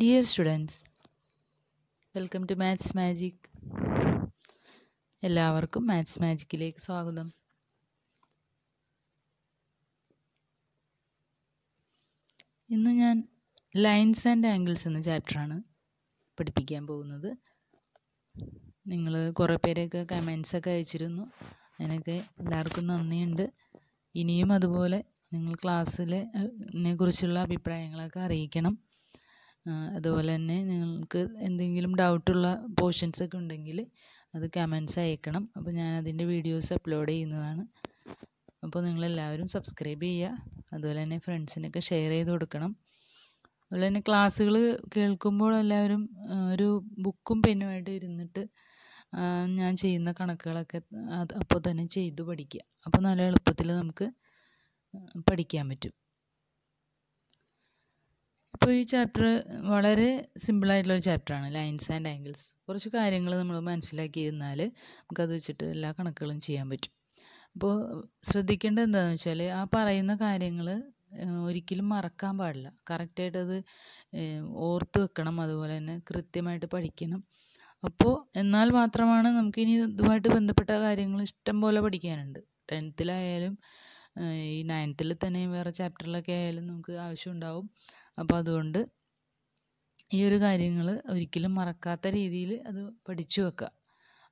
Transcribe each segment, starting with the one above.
dear students welcome to maths magic എല്ലാവർക്കും maths മാജിക്കിലേക്ക് സ്വാഗതം ഇന്ന് ഞാൻ ലൈൻസ് ആൻഡ് ആംഗിൾസ് എന്ന ചാപ്റ്ററാണ് പഠിപ്പിക്കാൻ പോകുന്നത് നിങ്ങൾ കുറേ പേരൊക്കെ കമൻസൊക്കെ അയച്ചിരുന്നു അതിനൊക്കെ എല്ലാവർക്കും നന്ദിയുണ്ട് ഇനിയും അതുപോലെ നിങ്ങൾ ക്ലാസ്സിലെ കുറിച്ചുള്ള അഭിപ്രായങ്ങളൊക്കെ അറിയിക്കണം അതുപോലെ തന്നെ നിങ്ങൾക്ക് എന്തെങ്കിലും ഡൗട്ടുള്ള പോർഷൻസ് ഒക്കെ ഉണ്ടെങ്കിൽ അത് കമൻസ് അയക്കണം അപ്പോൾ ഞാൻ അതിൻ്റെ വീഡിയോസ് അപ്ലോഡ് ചെയ്യുന്നതാണ് അപ്പോൾ നിങ്ങളെല്ലാവരും സബ്സ്ക്രൈബ് ചെയ്യുക അതുപോലെ തന്നെ ഫ്രണ്ട്സിനൊക്കെ ഷെയർ ചെയ്ത് കൊടുക്കണം അതുപോലെ തന്നെ ക്ലാസ്സുകൾ കേൾക്കുമ്പോൾ എല്ലാവരും ഒരു ബുക്കും പെന്നുമായിട്ട് ഇരുന്നിട്ട് ഞാൻ ചെയ്യുന്ന കണക്കുകളൊക്കെ അപ്പോൾ തന്നെ ചെയ്തു പഠിക്കുക അപ്പോൾ നല്ല എളുപ്പത്തിൽ നമുക്ക് പഠിക്കാൻ പറ്റും അപ്പോൾ ഈ ചാപ്റ്റർ വളരെ ഒരു ചാപ്റ്ററാണ് ലൈൻസ് ആൻഡ് ആംഗിൾസ് കുറച്ച് കാര്യങ്ങൾ നമ്മൾ മനസ്സിലാക്കിയിരുന്നാൽ നമുക്കത് വെച്ചിട്ട് എല്ലാ കണക്കുകളും ചെയ്യാൻ പറ്റും അപ്പോൾ ശ്രദ്ധിക്കേണ്ടത് എന്താണെന്ന് വെച്ചാൽ ആ പറയുന്ന കാര്യങ്ങൾ ഒരിക്കലും മറക്കാൻ പാടില്ല കറക്റ്റായിട്ട് അത് ഓർത്ത് വെക്കണം അതുപോലെ തന്നെ കൃത്യമായിട്ട് പഠിക്കണം അപ്പോൾ എന്നാൽ മാത്രമാണ് നമുക്ക് ഇനി ഇതുമായിട്ട് ബന്ധപ്പെട്ട കാര്യങ്ങൾ ഇഷ്ടം പോലെ പഠിക്കാനുണ്ട് ടെൻത്തിലായാലും ഈ നയൻത്തിൽ തന്നെ വേറെ ചാപ്റ്ററിലൊക്കെ ആയാലും നമുക്ക് ആവശ്യമുണ്ടാവും അപ്പോൾ അതുകൊണ്ട് ഈ ഒരു കാര്യങ്ങൾ ഒരിക്കലും മറക്കാത്ത രീതിയിൽ അത് പഠിച്ചു വെക്കുക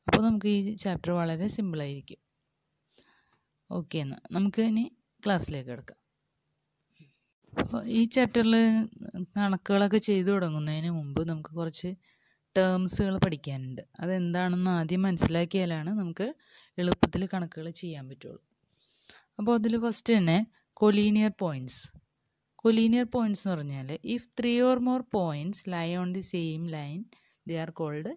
അപ്പോൾ നമുക്ക് ഈ ചാപ്റ്റർ വളരെ സിമ്പിളായിരിക്കും ഓക്കെ എന്നാൽ നമുക്ക് ഇനി ക്ലാസ്സിലേക്ക് എടുക്കാം അപ്പോൾ ഈ ചാപ്റ്ററിൽ കണക്കുകളൊക്കെ ചെയ്തു തുടങ്ങുന്നതിന് മുമ്പ് നമുക്ക് കുറച്ച് ടേംസുകൾ പഠിക്കാനുണ്ട് അതെന്താണെന്ന് ആദ്യം മനസ്സിലാക്കിയാലാണ് നമുക്ക് എളുപ്പത്തിൽ കണക്കുകൾ ചെയ്യാൻ പറ്റുള്ളൂ അപ്പോൾ അതിൽ ഫസ്റ്റ് തന്നെ കൊലീനിയർ പോയിൻറ്റ്സ് കൊലീനിയർ പോയിൻറ്റ്സ് എന്ന് പറഞ്ഞാൽ if three or more points lie on the same line they are called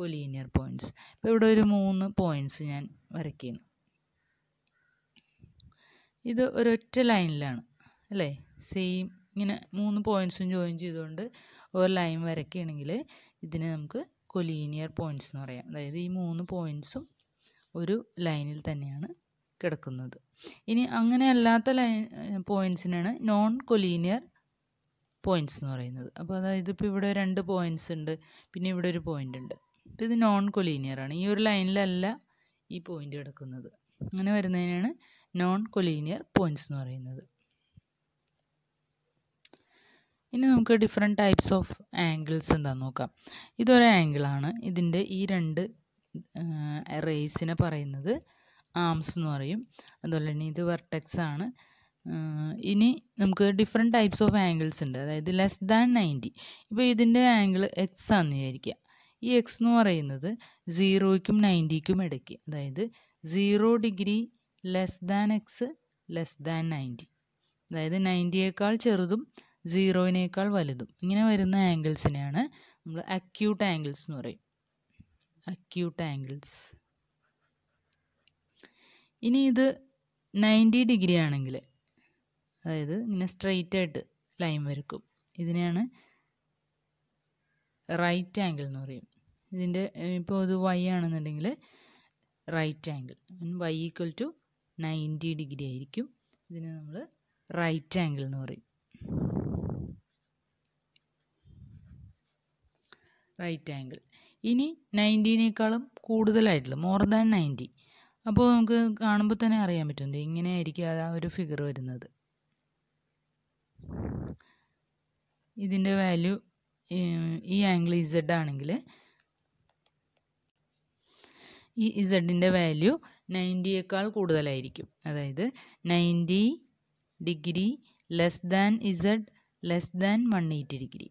collinear points ഇപ്പോൾ ഇവിടെ ഒരു മൂന്ന് പോയിൻറ്റ്സ് ഞാൻ വരയ്ക്കുന്നു ഇത് ഒരൊറ്റ ലൈനിലാണ് അല്ലേ സെയിം ഇങ്ങനെ മൂന്ന് പോയിൻറ്റ്സും ജോയിൻ ചെയ്തുകൊണ്ട് ഒരു ലൈൻ വരയ്ക്കുകയാണെങ്കിൽ ഇതിനെ നമുക്ക് കൊലീനിയർ പോയിൻറ്റ്സ് എന്ന് പറയാം അതായത് ഈ മൂന്ന് പോയിൻറ്റ്സും ഒരു ലൈനിൽ തന്നെയാണ് കിടക്കുന്നത് ഇനി അങ്ങനെ അല്ലാത്ത ലൈൻ പോയിൻസിനാണ് നോൺ കൊലീനിയർ പോയിൻസ് എന്ന് പറയുന്നത് അപ്പോൾ അതായത് ഇപ്പോൾ ഇവിടെ രണ്ട് പോയിൻസ് ഉണ്ട് പിന്നെ ഇവിടെ ഒരു പോയിൻ്റ് ഉണ്ട് അപ്പോൾ ഇത് നോൺ കൊലീനിയർ ആണ് ഈ ഒരു ലൈനിലല്ല ഈ പോയിൻ്റ് കിടക്കുന്നത് അങ്ങനെ വരുന്നതിനാണ് നോൺ കൊലീനിയർ പോയിൻസ് എന്ന് പറയുന്നത് ഇനി നമുക്ക് ഡിഫറെൻറ്റ് ടൈപ്സ് ഓഫ് ആംഗിൾസ് എന്താ നോക്കാം ഇതൊരു ആംഗിളാണ് ഇതിൻ്റെ ഈ രണ്ട് റേസിനെ പറയുന്നത് ആംസ് എന്ന് പറയും അതുപോലെ തന്നെ ഇത് വെർട്ടെക്സ് ആണ് ഇനി നമുക്ക് ഡിഫറെൻറ്റ് ടൈപ്സ് ഓഫ് ആംഗിൾസ് ഉണ്ട് അതായത് ലെസ് ദാൻ നയൻറ്റി ഇപ്പോൾ ഇതിൻ്റെ ആംഗിൾ എക്സ് ആണെന്ന് വിചാരിക്കുക ഈ എക്സ് എന്ന് പറയുന്നത് സീറോയ്ക്കും നയൻറ്റിക്കും ഇടയ്ക്ക് അതായത് zero degree less than x less than ninety അതായത് നയൻറ്റിയേക്കാൾ ചെറുതും സീറോയിനേക്കാൾ വലുതും ഇങ്ങനെ വരുന്ന ആംഗിൾസിനെയാണ് നമ്മൾ അക്യൂട്ട് ആംഗിൾസ് എന്ന് പറയും അക്യൂട്ട് ആംഗിൾസ് ഇനി ഇത് നയൻറ്റി ഡിഗ്രി ആണെങ്കിൽ അതായത് ഇങ്ങനെ സ്ട്രെയിറ്റ് ആയിട്ട് ലൈൻ വരക്കും ഇതിനെയാണ് റൈറ്റ് ആംഗിൾ എന്ന് പറയും ഇതിൻ്റെ ഇപ്പോൾ ഇത് വൈ ആണെന്നുണ്ടെങ്കിൽ right angle y equal to ninety degree ആയിരിക്കും ഇതിനെ നമ്മൾ റൈറ്റ് ആംഗിൾ എന്ന് പറയും റൈറ്റ് ആംഗിൾ ഇനി നയൻറ്റീനേക്കാളും കൂടുതലായിട്ടുള്ള മോർ ദാൻ നയൻറ്റി അപ്പോൾ നമുക്ക് കാണുമ്പോൾ തന്നെ അറിയാൻ പറ്റും ഇങ്ങനെയായിരിക്കും ആ ഒരു ഫിഗർ വരുന്നത് ഇതിൻ്റെ വാല്യൂ ഈ ആംഗിൾ ഇസഡ് ആണെങ്കിൽ ഈ ഇസഡിൻ്റെ വാല്യൂ നയൻറ്റിയേക്കാൾ കൂടുതലായിരിക്കും അതായത് ninety degree less than z less than one eighty degree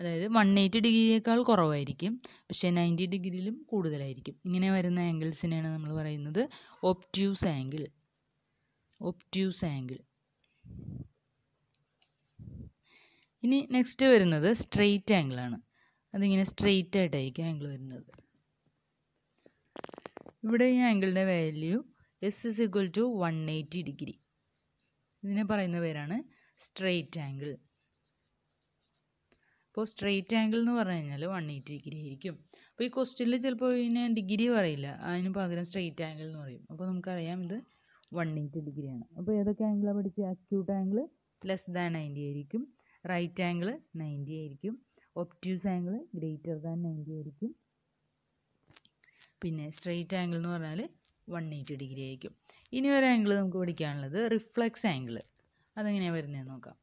അതായത് വൺ എയ്റ്റി ഡിഗ്രിയേക്കാൾ കുറവായിരിക്കും പക്ഷേ നയൻറ്റി ഡിഗ്രിയിലും കൂടുതലായിരിക്കും ഇങ്ങനെ വരുന്ന ആംഗിൾസിനെയാണ് നമ്മൾ പറയുന്നത് ഒപ്റ്റ്യൂസ് ആംഗിൾ ഒപ്റ്റ്യൂസ് ആംഗിൾ ഇനി നെക്സ്റ്റ് വരുന്നത് സ്ട്രെയിറ്റ് ആംഗിളാണ് അതിങ്ങനെ സ്ട്രെയിറ്റ് ആയിട്ടായിരിക്കും ആംഗിൾ വരുന്നത് ഇവിടെ ഈ ആംഗിളിൻ്റെ value s is equal to one eighty degree ഇതിനെ പറയുന്ന പേരാണ് സ്ട്രെയിറ്റ് ആംഗിൾ ഇപ്പോൾ സ്ട്രെയിറ്റ് ആംഗിൾ എന്ന് പറഞ്ഞു കഴിഞ്ഞാൽ വൺ എയ്റ്റി ഡിഗ്രി ആയിരിക്കും അപ്പോൾ ഈ ക്വസ്റ്റ്യനിൽ ചിലപ്പോൾ ഇതിന് ഡിഗ്രി പറയില്ല അതിന് പകരം സ്ട്രെയിറ്റ് ആംഗിൾ എന്ന് പറയും അപ്പോൾ നമുക്കറിയാം ഇത് വൺ എയ്റ്റി ഡിഗ്രിയാണ് അപ്പോൾ ഏതൊക്കെ ആംഗിളാണ് പഠിച്ചത് acute angle plus than ninety ആയിരിക്കും റൈറ്റ് ആംഗിൾ നയൻറ്റി ആയിരിക്കും obtuse angle greater than ninety ആയിരിക്കും പിന്നെ സ്ട്രെയിറ്റ് ആംഗിൾ എന്ന് പറഞ്ഞാൽ വൺ എയ്റ്റി ഡിഗ്രി ആയിരിക്കും ഇനി ഒരു ആംഗിൾ നമുക്ക് പഠിക്കാനുള്ളത് റിഫ്ലക്സ് ആംഗിൾ അതെങ്ങനെയാണ് വരുന്നതെന്ന് നോക്കാം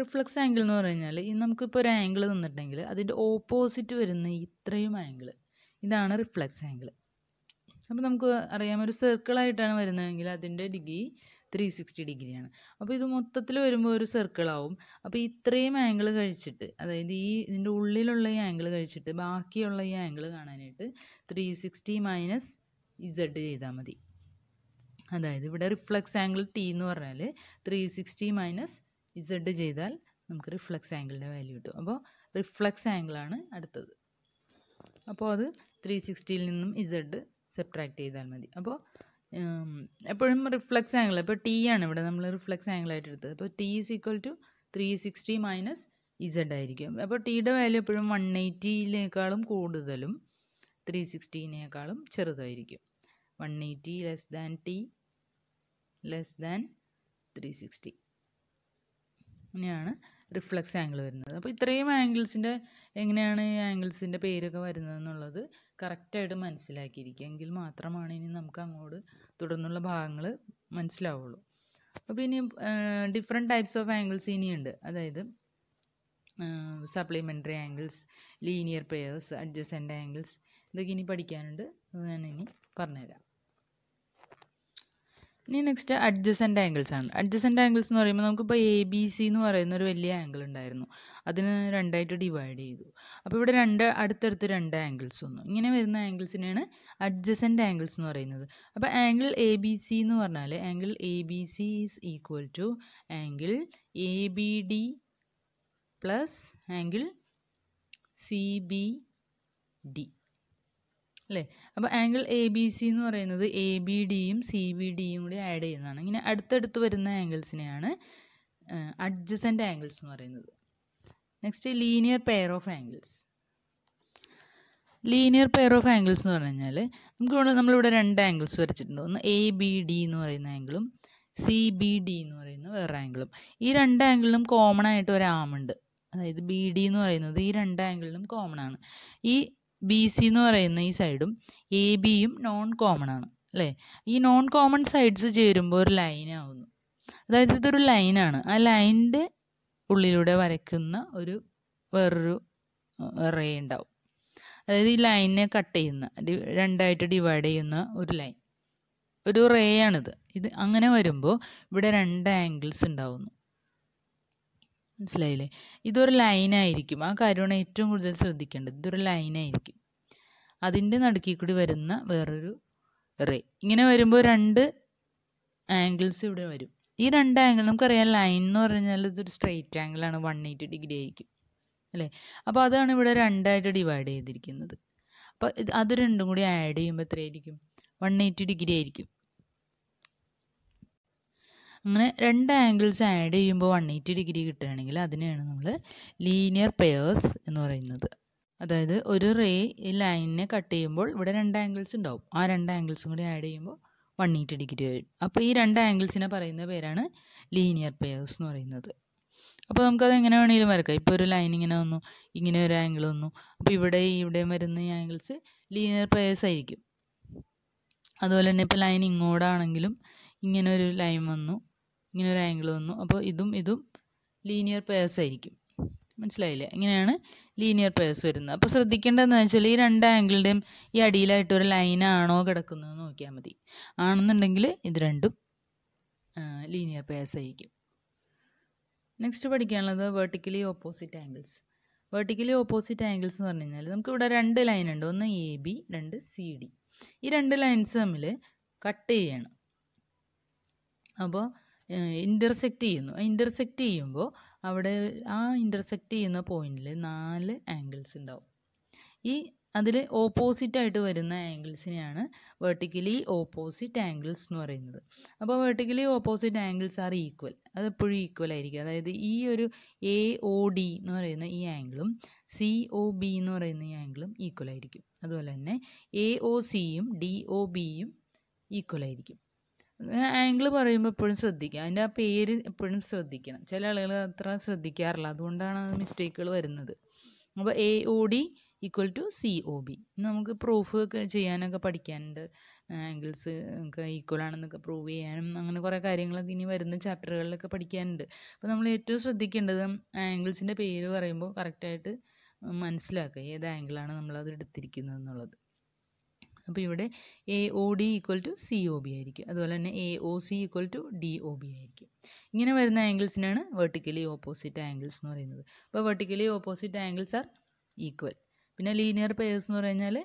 റിഫ്ലക്സ് ആംഗിൾ എന്ന് പറഞ്ഞു കഴിഞ്ഞാൽ നമുക്കിപ്പോൾ ഒരു ആംഗിൾ തന്നിട്ടുണ്ടെങ്കിൽ അതിൻ്റെ ഓപ്പോസിറ്റ് വരുന്ന ഇത്രയും ആംഗിൾ ഇതാണ് റിഫ്ലക്സ് ആംഗിൾ അപ്പോൾ നമുക്ക് അറിയാം ഒരു സർക്കിളായിട്ടാണ് വരുന്നതെങ്കിൽ അതിൻ്റെ ഡിഗ്രി ത്രീ സിക്സ്റ്റി ഡിഗ്രിയാണ് അപ്പോൾ ഇത് മൊത്തത്തിൽ വരുമ്പോൾ ഒരു സർക്കിളാവും അപ്പോൾ ഇത്രയും ആംഗിൾ കഴിച്ചിട്ട് അതായത് ഈ ഇതിൻ്റെ ഉള്ളിലുള്ള ഈ ആംഗിൾ കഴിച്ചിട്ട് ബാക്കിയുള്ള ഈ ആംഗിൾ കാണാനായിട്ട് ത്രീ സിക്സ്റ്റി മൈനസ് ഇസഡ് ചെയ്താൽ മതി അതായത് ഇവിടെ റിഫ്ലക്സ് ആംഗിൾ ടി എന്ന് പറഞ്ഞാൽ ത്രീ സിക്സ്റ്റി മൈനസ് ഇസഡ് ചെയ്താൽ നമുക്ക് റിഫ്ലക്സ് ആംഗിളിൻ്റെ വാല്യൂ കിട്ടും അപ്പോൾ റിഫ്ലക്സ് ആംഗിളാണ് അടുത്തത് അപ്പോൾ അത് ത്രീ സിക്സ്റ്റിയിൽ നിന്നും ഇസഡ് സെപ്ട്രാക്ട് ചെയ്താൽ മതി അപ്പോൾ എപ്പോഴും റിഫ്ലക്സ് ആംഗിൾ ഇപ്പോൾ ടി ആണ് ഇവിടെ നമ്മൾ റിഫ്ലക്സ് ആംഗിളായിട്ട് എടുത്തത് അപ്പോൾ t is equal to three sixty minus z ആയിരിക്കും അപ്പോൾ ടിയുടെ വാല്യൂ എപ്പോഴും വൺ എയ്റ്റിയിലേക്കാളും കൂടുതലും ത്രീ സിക്സ്റ്റീനേക്കാളും ചെറുതായിരിക്കും one eighty less than t less than three sixty ഇങ്ങനെയാണ് റിഫ്ലക്സ് ആംഗിൾ വരുന്നത് അപ്പോൾ ഇത്രയും ആംഗിൾസിൻ്റെ എങ്ങനെയാണ് ഈ ആംഗിൾസിൻ്റെ പേരൊക്കെ വരുന്നതെന്നുള്ളത് കറക്റ്റായിട്ട് മനസ്സിലാക്കിയിരിക്കുക എങ്കിൽ മാത്രമാണ് ഇനി നമുക്ക് അങ്ങോട്ട് തുടർന്നുള്ള ഭാഗങ്ങൾ മനസ്സിലാവുള്ളൂ അപ്പോൾ ഇനി ഡിഫറെൻറ്റ് ടൈപ്സ് ഓഫ് ആംഗിൾസ് ഇനിയുണ്ട് അതായത് supplementary angles linear pairs adjacent angles ഇതൊക്കെ ഇനി പഠിക്കാനുണ്ട് അത് ഞാനിനി പറഞ്ഞുതരാം ഇനി നെക്സ്റ്റ് അഡ്ജസൻ്റ് ആംഗിൾസ് ആണ് അഡ്ജസൻ്റ് ആംഗിൾസ് എന്ന് പറയുമ്പോൾ നമുക്കിപ്പോൾ എ ബി സി എന്ന് പറയുന്ന ഒരു വലിയ ആംഗിൾ ഉണ്ടായിരുന്നു അതിന് രണ്ടായിട്ട് ഡിവൈഡ് ചെയ്തു അപ്പോൾ ഇവിടെ രണ്ട് അടുത്തടുത്ത് രണ്ട് ആംഗിൾസ് വന്നു ഇങ്ങനെ വരുന്ന ആംഗിൾസിനെയാണ് അഡ്ജസൻ്റ് ആംഗിൾസ് എന്ന് പറയുന്നത് അപ്പോൾ ആംഗിൾ എ ബി സി എന്ന് പറഞ്ഞാൽ angle A B C is equal to angle A B D plus angle C B D അല്ലേ അപ്പോൾ ആംഗിൾ എ ബി സി എന്ന് പറയുന്നത് എ ബി ഡിയും സി ബി ഡിയും കൂടി ആഡ് ചെയ്യുന്നതാണ് ഇങ്ങനെ അടുത്തടുത്ത് വരുന്ന ആംഗിൾസിനെയാണ് അഡ്ജസൻ്റ് ആംഗിൾസ് എന്ന് പറയുന്നത് next linear pair of angles linear pair of angles എന്ന് പറഞ്ഞു കഴിഞ്ഞാൽ നമുക്കിവിടെ നമ്മളിവിടെ രണ്ട് ആംഗിൾസ് വരച്ചിട്ടുണ്ട് ഒന്ന് എ ബി ഡി എന്ന് പറയുന്ന ആംഗിളും സി ബി ഡി എന്ന് പറയുന്ന വേറെ ആംഗിളും ഈ രണ്ട് ആംഗിളിലും കോമൺ ആയിട്ട് ഒരു ആമുണ്ട് അതായത് ബി ഡി എന്ന് പറയുന്നത് ഈ രണ്ട് ആംഗിളിലും കോമൺ ആണ് ഈ ബി സി എന്ന് പറയുന്ന ഈ സൈഡും എ ബിയും നോൺ കോമൺ ആണ് അല്ലേ ഈ നോൺ കോമൺ സൈഡ്സ് ചേരുമ്പോൾ ഒരു ലൈൻ ആവുന്നു അതായത് ഇതൊരു ലൈനാണ് ആ ലൈൻ്റെ ഉള്ളിലൂടെ വരയ്ക്കുന്ന ഒരു വേറൊരു റേ ഉണ്ടാവും അതായത് ഈ ലൈനിനെ കട്ട് ചെയ്യുന്ന രണ്ടായിട്ട് ഡിവൈഡ് ചെയ്യുന്ന ഒരു ലൈൻ ഒരു റേ ആണിത് ഇത് അങ്ങനെ വരുമ്പോൾ ഇവിടെ രണ്ട് ആംഗിൾസ് ഉണ്ടാവുന്നു മനസ്സിലായില്ലേ ഇതൊരു ലൈനായിരിക്കും ആ കാര്യമാണ് ഏറ്റവും കൂടുതൽ ശ്രദ്ധിക്കേണ്ടത് ഇതൊരു ലൈനായിരിക്കും അതിൻ്റെ നടുക്കിൽ കൂടി വരുന്ന വേറൊരു റേ ഇങ്ങനെ വരുമ്പോൾ രണ്ട് ആംഗിൾസ് ഇവിടെ വരും ഈ രണ്ട് ആംഗിൾ നമുക്കറിയാം ലൈൻ എന്ന് പറഞ്ഞാൽ ഇതൊരു സ്ട്രെയിറ്റ് ആംഗിളാണ് വൺ എയ്റ്റി ഡിഗ്രി ആയിരിക്കും അല്ലേ അപ്പോൾ അതാണ് ഇവിടെ രണ്ടായിട്ട് ഡിവൈഡ് ചെയ്തിരിക്കുന്നത് അപ്പോൾ ഇത് അത് രണ്ടും കൂടി ആഡ് ചെയ്യുമ്പോൾ എത്രയായിരിക്കും വൺ എയ്റ്റി ഡിഗ്രി ആയിരിക്കും അങ്ങനെ രണ്ട് ആംഗിൾസ് ആഡ് ചെയ്യുമ്പോൾ വൺ എയ്റ്റി ഡിഗ്രി കിട്ടുകയാണെങ്കിൽ അതിനെയാണ് നമ്മൾ ലീനിയർ പെയേഴ്സ് എന്ന് പറയുന്നത് അതായത് ഒരു റേ ഈ ലൈനിനെ കട്ട് ചെയ്യുമ്പോൾ ഇവിടെ രണ്ട് ആംഗിൾസ് ഉണ്ടാവും ആ രണ്ട് ആംഗിൾസും കൂടി ആഡ് ചെയ്യുമ്പോൾ വൺ എയ്റ്റി ഡിഗ്രി വരും അപ്പോൾ ഈ രണ്ട് ആംഗിൾസിനെ പറയുന്ന പേരാണ് ലീനിയർ പെയേഴ്സ് എന്ന് പറയുന്നത് അപ്പോൾ നമുക്കത് എങ്ങനെ വേണമെങ്കിലും വരക്കാം ഇപ്പോൾ ഒരു ലൈൻ ഇങ്ങനെ വന്നു ഇങ്ങനെ ഒരു ആംഗിൾ വന്നു അപ്പോൾ ഇവിടെ ഇവിടെ വരുന്ന ഈ ആംഗിൾസ് ലീനിയർ പെയേഴ്സ് ആയിരിക്കും അതുപോലെ തന്നെ ഇപ്പോൾ ലൈൻ ഇങ്ങോട്ടാണെങ്കിലും ഇങ്ങനെ ഒരു ലൈൻ വന്നു ഇങ്ങനെ ഒരു ആംഗിൾ വന്നു അപ്പോൾ ഇതും ഇതും ലീനിയർ പേഴ്സ് ആയിരിക്കും മനസ്സിലായില്ലേ ഇങ്ങനെയാണ് ലീനിയർ പേഴ്സ് വരുന്നത് അപ്പോൾ ശ്രദ്ധിക്കേണ്ടതെന്ന് വെച്ചാൽ ഈ രണ്ട് ആംഗിളിൻ്റെയും ഈ അടിയിലായിട്ട് ഒരു ലൈനാണോ കിടക്കുന്നത് നോക്കിയാൽ മതി ആണെന്നുണ്ടെങ്കിൽ ഇത് രണ്ടും ലീനിയർ പേഴ്സ് ആയിരിക്കും നെക്സ്റ്റ് പഠിക്കാനുള്ളത് vertically opposite angles vertically opposite angles എന്ന് പറഞ്ഞു കഴിഞ്ഞാൽ നമുക്കിവിടെ രണ്ട് ലൈൻ ഉണ്ട് ഒന്ന് എ ബി രണ്ട് സി ഡി ഈ രണ്ട് ലൈൻസ് തമ്മിൽ കട്ട് ചെയ്യണം അപ്പോൾ ഇൻ്റർസെക്റ്റ് ചെയ്യുന്നു ഇൻ്റർസെക്റ്റ് ചെയ്യുമ്പോൾ അവിടെ ആ ഇൻ്റർസെക്റ്റ് ചെയ്യുന്ന പോയിന്റിൽ നാല് ആംഗിൾസ് ഉണ്ടാവും ഈ അതിൽ ഓപ്പോസിറ്റായിട്ട് വരുന്ന ആംഗിൾസിനെയാണ് വെർട്ടിക്കലി ഓപ്പോസിറ്റ് ആംഗിൾസ് എന്ന് പറയുന്നത് അപ്പോൾ vertically opposite angles are equal അത് എപ്പോഴും ഈക്വൽ ആയിരിക്കും അതായത് ഈ ഒരു എ ഒ ഡി എന്ന് പറയുന്ന ഈ ആംഗിളും സി ഒ ബി എന്ന് പറയുന്ന ഈ ആംഗിളും ഈക്വൽ ആയിരിക്കും അതുപോലെ തന്നെ എ ഒ സിയും ഡി ഒ ബിയും ഈക്വൽ ആയിരിക്കും ആംഗിൾ പറയുമ്പോൾ എപ്പോഴും ശ്രദ്ധിക്കുക അതിൻ്റെ ആ പേര് എപ്പോഴും ശ്രദ്ധിക്കണം ചില ആളുകൾ അത്ര ശ്രദ്ധിക്കാറില്ല അതുകൊണ്ടാണ് മിസ്റ്റേക്കുകൾ വരുന്നത് അപ്പോൾ A O D equal to C O B നമുക്ക് പ്രൂഫ് ഒക്കെ ചെയ്യാനൊക്കെ പഠിക്കാനുണ്ട് ആംഗിൾസ് ഒക്കെ ഈക്വൽ ആണെന്നൊക്കെ പ്രൂവ് ചെയ്യാനും അങ്ങനെ കുറേ കാര്യങ്ങളൊക്കെ ഇനി വരുന്ന ചാപ്റ്ററുകളിലൊക്കെ പഠിക്കാനുണ്ട് അപ്പോൾ നമ്മൾ ഏറ്റവും ശ്രദ്ധിക്കേണ്ടത് ആംഗിൾസിൻ്റെ പേര് പറയുമ്പോൾ കറക്റ്റായിട്ട് മനസ്സിലാക്കുക ഏത് ആംഗിളാണ് നമ്മളത് എടുത്തിരിക്കുന്നത് എന്നുള്ളത് അപ്പോൾ ഇവിടെ A O D equal to C O B ആയിരിക്കും അതുപോലെ തന്നെ A O C equal to D O B ആയിരിക്കും ഇങ്ങനെ വരുന്ന ആംഗിൾസിനാണ് വെർട്ടിക്കലി ഓപ്പോസിറ്റ് ആംഗിൾസ് എന്ന് പറയുന്നത് അപ്പോൾ vertically opposite angles are equal പിന്നെ ലീനിയർ പെയേഴ്സ് എന്ന് പറഞ്ഞാൽ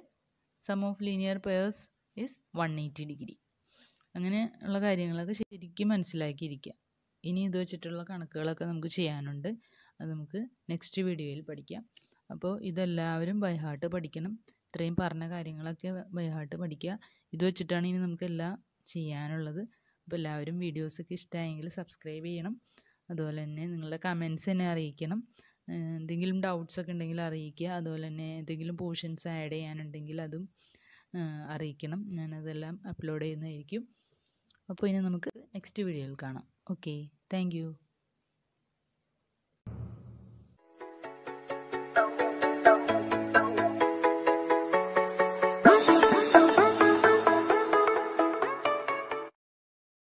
sum of linear pairs is one eighty degree അങ്ങനെ ഉള്ള കാര്യങ്ങളൊക്കെ ശരിക്കും മനസ്സിലാക്കിയിരിക്കുക ഇനി ഇത് വെച്ചിട്ടുള്ള കണക്കുകളൊക്കെ നമുക്ക് ചെയ്യാനുണ്ട് അത് നമുക്ക് നെക്സ്റ്റ് വീഡിയോയിൽ പഠിക്കാം അപ്പോൾ ഇതെല്ലാവരും ബൈ ഹാർട്ട് പഠിക്കണം ഇത്രയും പറഞ്ഞ കാര്യങ്ങളൊക്കെ ബൈഹാർട്ട് പഠിക്കുക ഇത് വെച്ചിട്ടാണ് ഇനി നമുക്ക് എല്ലാം ചെയ്യാനുള്ളത് അപ്പോൾ എല്ലാവരും വീഡിയോസൊക്കെ ഇഷ്ടമായെങ്കിൽ സബ്സ്ക്രൈബ് ചെയ്യണം അതുപോലെ തന്നെ നിങ്ങളുടെ കമൻസ് എന്നെ അറിയിക്കണം എന്തെങ്കിലും ഡൗട്ട്സ് ഒക്കെ ഉണ്ടെങ്കിൽ അറിയിക്കുക അതുപോലെ തന്നെ എന്തെങ്കിലും പോർഷൻസ് ആഡ് ചെയ്യാനുണ്ടെങ്കിൽ അതും അറിയിക്കണം ഞാനതെല്ലാം അപ്ലോഡ് ചെയ്യുന്നതായിരിക്കും അപ്പോൾ ഇനി നമുക്ക് നെക്സ്റ്റ് വീഡിയോയിൽ കാണാം ഓക്കെ താങ്ക്